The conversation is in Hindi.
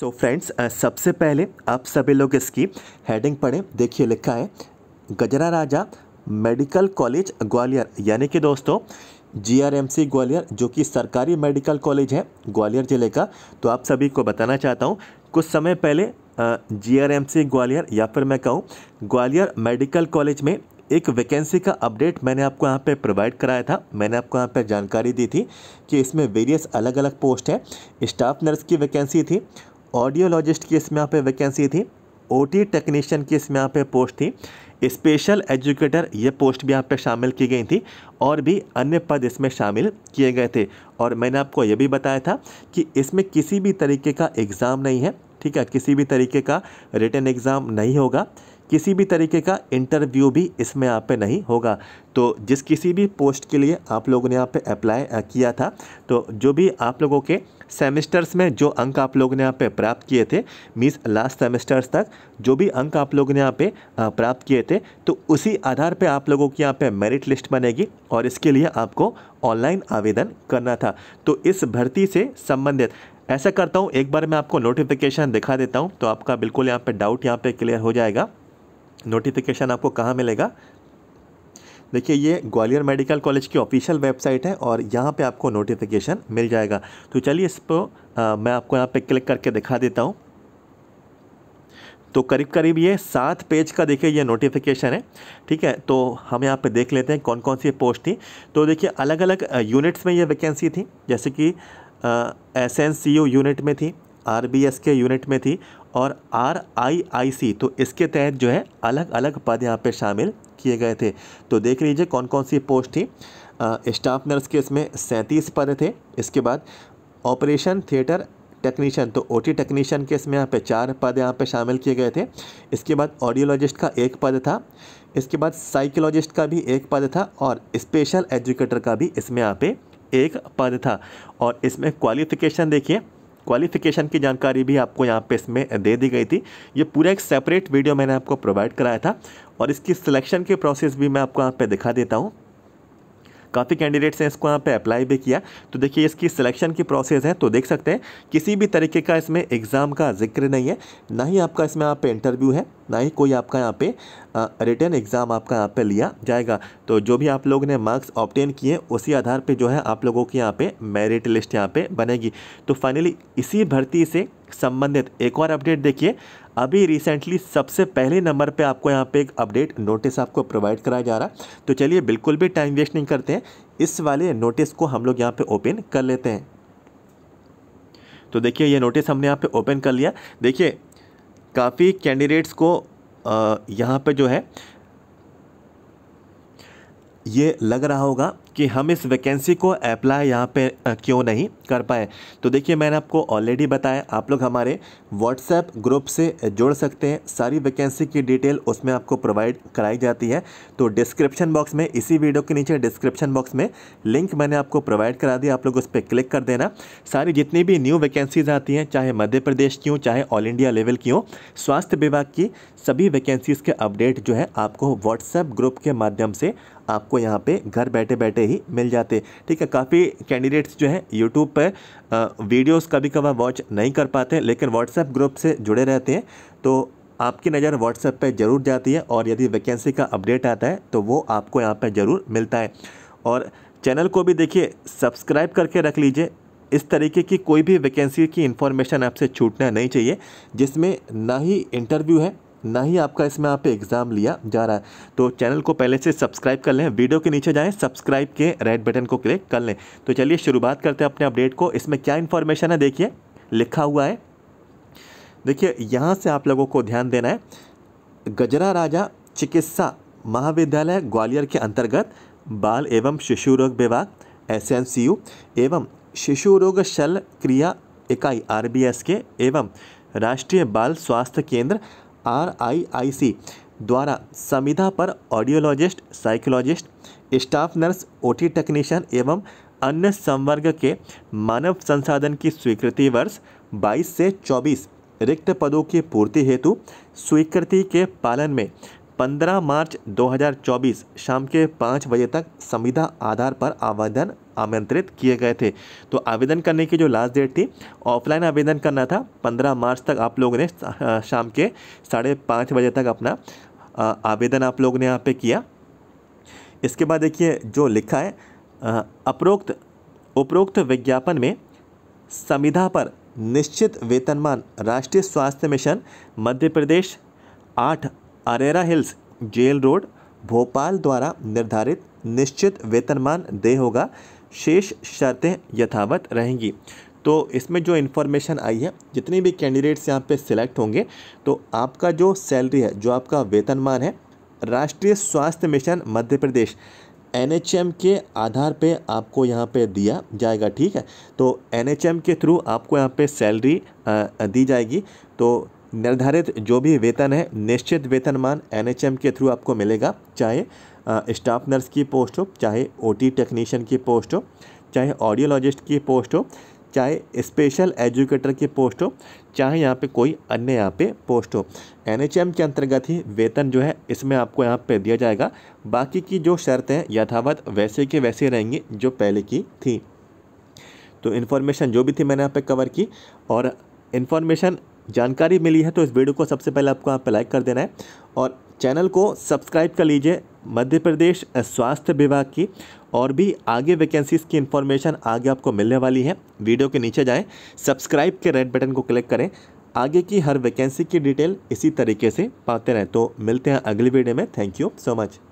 सो so फ्रेंड्स सबसे पहले आप सभी लोग इसकी हेडिंग पढ़ें देखिए लिखा है गजरा राजा मेडिकल कॉलेज ग्वालियर यानी कि दोस्तों जीआरएमसी ग्वालियर जो कि सरकारी मेडिकल कॉलेज है ग्वालियर ज़िले का तो आप सभी को बताना चाहता हूँ कुछ समय पहले जीआरएमसी ग्वालियर या फिर मैं कहूँ ग्वालियर मेडिकल कॉलेज में एक वैकेंसी का अपडेट मैंने आपको यहाँ पे प्रोवाइड कराया था मैंने आपको यहाँ पे जानकारी दी थी कि इसमें वेरियस अलग अलग पोस्ट हैं स्टाफ नर्स की वैकेंसी थी ऑडियोलॉजिस्ट की इसमें यहाँ पे वैकेंसी थी ओटी टेक्नीशियन की इसमें यहाँ पे पोस्ट थी स्पेशल एजुकेटर ये पोस्ट भी यहाँ पे शामिल की गई थी और भी अन्य पद इसमें शामिल किए गए थे और मैंने आपको ये भी बताया था कि इसमें किसी भी तरीके का एग्ज़ाम नहीं है ठीक है किसी भी तरीके का रिटर्न एग्ज़ाम नहीं होगा किसी भी तरीके का इंटरव्यू भी इसमें यहाँ पे नहीं होगा तो जिस किसी भी पोस्ट के लिए आप लोगों ने यहाँ पे अप्लाई किया था तो जो भी आप लोगों के सेमेस्टर्स में जो अंक आप लोगों ने यहाँ पे प्राप्त किए थे मीन्स लास्ट सेमेस्टर्स तक जो भी अंक आप लोगों ने यहाँ पे प्राप्त किए थे तो उसी आधार पे आप लोगों की यहाँ पे मेरिट लिस्ट बनेगी और इसके लिए आपको ऑनलाइन आवेदन करना था तो इस भर्ती से संबंधित ऐसा करता हूँ एक बार मैं आपको नोटिफिकेशन दिखा देता हूँ तो आपका बिल्कुल यहाँ पर डाउट यहाँ पर क्लियर हो जाएगा नोटिफिकेशन आपको कहाँ मिलेगा देखिए ये ग्वालियर मेडिकल कॉलेज की ऑफिशियल वेबसाइट है और यहाँ पे आपको नोटिफिकेशन मिल जाएगा तो चलिए इसको मैं आपको यहाँ पे क्लिक करके दिखा देता हूँ तो करीब करीब ये सात पेज का देखिए ये नोटिफिकेशन है ठीक है तो हम यहाँ पे देख लेते हैं कौन कौन सी पोस्ट थी तो देखिए अलग अलग यूनिट्स में ये वैकेंसी थी जैसे कि S N C U unit में थी R B S K unit में थी और आर आई आई सी तो इसके तहत जो है अलग अलग पद यहाँ पे शामिल किए गए थे तो देख लीजिए कौन कौन सी पोस्ट थी स्टाफ नर्स के इसमें सैंतीस पद थे इसके बाद ऑपरेशन थिएटर टेक्नीशियन तो ओटी टेक्नीशियन के इसमें यहाँ पे चार पद यहाँ पे शामिल किए गए थे इसके बाद ऑडियोलॉजिस्ट का एक पद था इसके बाद साइकोलॉजिस्ट का भी एक पद था और स्पेशल एजुकेटर का भी इसमें यहाँ पे एक पद था और इसमें क्वालिफिकेशन देखिए क्वालिफिकेशन की जानकारी भी आपको यहाँ पे इसमें दे दी गई थी ये पूरा एक सेपरेट वीडियो मैंने आपको प्रोवाइड कराया था और इसकी सिलेक्शन की प्रोसेस भी मैं आपको यहाँ पे दिखा देता हूँ काफ़ी कैंडिडेट्स हैं इसको यहाँ पे अप्लाई भी किया तो देखिए इसकी सिलेक्शन की प्रोसेस है तो देख सकते हैं किसी भी तरीके का इसमें एग्ज़ाम का जिक्र नहीं है ना ही आपका इसमें यहाँ पे इंटरव्यू है ना ही कोई आपका यहाँ पे रिटर्न एग्ज़ाम आपका यहाँ पे लिया जाएगा तो जो भी आप लोगों ने मार्क्स ऑप्टेन किए उसी आधार पे जो है आप लोगों की यहाँ पे मेरिट लिस्ट यहाँ पे बनेगी तो फाइनली इसी भर्ती से संबंधित एक और अपडेट देखिए अभी रिसेंटली सबसे पहले नंबर पे आपको यहाँ पे एक अपडेट नोटिस आपको प्रोवाइड कराया जा रहा है तो चलिए बिल्कुल भी टाइम वेस्ट नहीं करते हैं इस वाले नोटिस को हम लोग यहाँ पर ओपन कर लेते हैं तो देखिए ये नोटिस हमने यहाँ पे ओपन कर लिया देखिए काफ़ी कैंडिडेट्स को यहाँ पे जो है ये लग रहा होगा कि हम इस वैकेंसी को अप्लाई यहाँ पे क्यों नहीं कर पाए तो देखिए मैंने आपको ऑलरेडी बताया आप लोग हमारे व्हाट्सएप ग्रुप से जुड़ सकते हैं सारी वैकेंसी की डिटेल उसमें आपको प्रोवाइड कराई जाती है तो डिस्क्रिप्शन बॉक्स में इसी वीडियो के नीचे डिस्क्रिप्शन बॉक्स में लिंक मैंने आपको प्रोवाइड करा दिया आप लोग उस पर क्लिक कर देना सारी जितनी भी न्यू वैकेंसीज़ आती हैं चाहे मध्य प्रदेश की हों चाहे ऑल इंडिया लेवल की हों स्वास्थ्य विभाग की सभी वैकेंसीज़ के अपडेट जो है आपको व्हाट्सएप ग्रुप के माध्यम से आपको यहाँ पे घर बैठे बैठे ही मिल जाते ठीक है काफ़ी कैंडिडेट्स जो हैं यूट्यूब पर वीडियोस कभी कभार वॉच नहीं कर पाते लेकिन व्हाट्सएप ग्रुप से जुड़े रहते हैं तो आपकी नज़र व्हाट्सएप पर ज़रूर जाती है और यदि वैकेंसी का अपडेट आता है तो वो आपको यहाँ पर ज़रूर मिलता है और चैनल को भी देखिए सब्सक्राइब करके रख लीजिए इस तरीके की कोई भी वैकेंसी की इन्फॉर्मेशन आपसे छूटना नहीं चाहिए जिसमें ना ही इंटरव्यू है ना ही आपका इसमें आप एग्ज़ाम लिया जा रहा है तो चैनल को पहले से सब्सक्राइब कर लें वीडियो के नीचे जाएं सब्सक्राइब के रेड बटन को क्लिक कर लें तो चलिए शुरुआत करते हैं अपने अपडेट को इसमें क्या इन्फॉर्मेशन है देखिए लिखा हुआ है देखिए यहाँ से आप लोगों को ध्यान देना है गजरा राजा चिकित्सा महाविद्यालय ग्वालियर के अंतर्गत बाल एवं शिशु रोग विभाग एस एवं शिशु रोग शल क्रिया इकाई आर के एवं राष्ट्रीय बाल स्वास्थ्य केंद्र आर आई आई सी द्वारा संविधा पर audiologist psychologist staff nurse OT technician एवं अन्य संवर्ग के मानव संसाधन की स्वीकृति वर्ष 22 से 24 रिक्त पदों की पूर्ति हेतु स्वीकृति के पालन में 15 मार्च 2024 शाम के पाँच बजे तक संविधा आधार पर आवेदन आमंत्रित किए गए थे तो आवेदन करने की जो लास्ट डेट थी ऑफलाइन आवेदन करना था 15 मार्च तक आप लोगों ने शाम के साढ़े पाँच बजे तक अपना आवेदन आप लोगों ने यहाँ पे किया इसके बाद देखिए जो लिखा है अपरोक्त उपरोक्त विज्ञापन में संविधा पर निश्चित वेतनमान राष्ट्रीय स्वास्थ्य मिशन मध्य प्रदेश आठ Arera hills jail road Bhopal द्वारा निर्धारित निश्चित वेतनमान दे होगा शेष शर्तें यथावत रहेंगी तो इसमें जो इन्फॉर्मेशन आई है जितने भी कैंडिडेट्स यहाँ पे सिलेक्ट होंगे तो आपका जो सैलरी है जो आपका वेतनमान है राष्ट्रीय स्वास्थ्य मिशन मध्य प्रदेश एन के आधार पे आपको यहाँ पे दिया जाएगा ठीक है तो एन के थ्रू आपको यहाँ पे सैलरी दी जाएगी तो निर्धारित जो भी वेतन है निश्चित वेतनमान एनएचएम के थ्रू आपको मिलेगा चाहे स्टाफ नर्स की पोस्ट हो चाहे ओटी टेक्नीशियन की पोस्ट हो चाहे ऑडियोलॉजिस्ट की पोस्ट हो चाहे स्पेशल एजुकेटर की पोस्ट हो चाहे यहाँ पे कोई अन्य यहाँ पे पोस्ट हो एनएचएम के अंतर्गत ही वेतन जो है इसमें आपको यहाँ पे दिया जाएगा बाकी की जो शर्तें यथावत वैसे के वैसे रहेंगी जो पहले की थी तो इन्फॉर्मेशन जो भी थी मैंने यहाँ पे कवर की और इन्फॉर्मेशन जानकारी मिली है तो इस वीडियो को सबसे पहले आपको यहाँ पर लाइक कर देना है और चैनल को सब्सक्राइब कर लीजिए मध्य प्रदेश स्वास्थ्य विभाग की और भी आगे वैकेंसीज की इन्फॉर्मेशन आगे आपको मिलने वाली है वीडियो के नीचे जाएं सब्सक्राइब के रेड बटन को क्लिक करें आगे की हर वैकेंसी की डिटेल इसी तरीके से पाते रहें तो मिलते हैं अगली वीडियो में थैंक यू सो मच